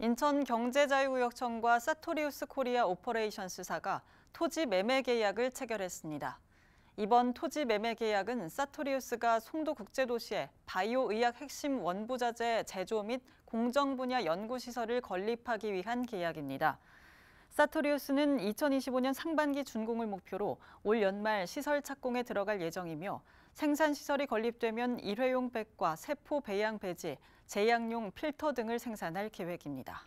인천경제자유구역청과 사토리우스 코리아 오퍼레이션스사가 토지 매매 계약을 체결했습니다. 이번 토지 매매 계약은 사토리우스가 송도 국제도시에 바이오 의학 핵심 원부자재 제조 및 공정 분야 연구시설을 건립하기 위한 계약입니다. 사토리우스는 2025년 상반기 준공을 목표로 올 연말 시설 착공에 들어갈 예정이며 생산 시설이 건립되면 일회용 백과 세포 배양 배지, 제약용 필터 등을 생산할 계획입니다.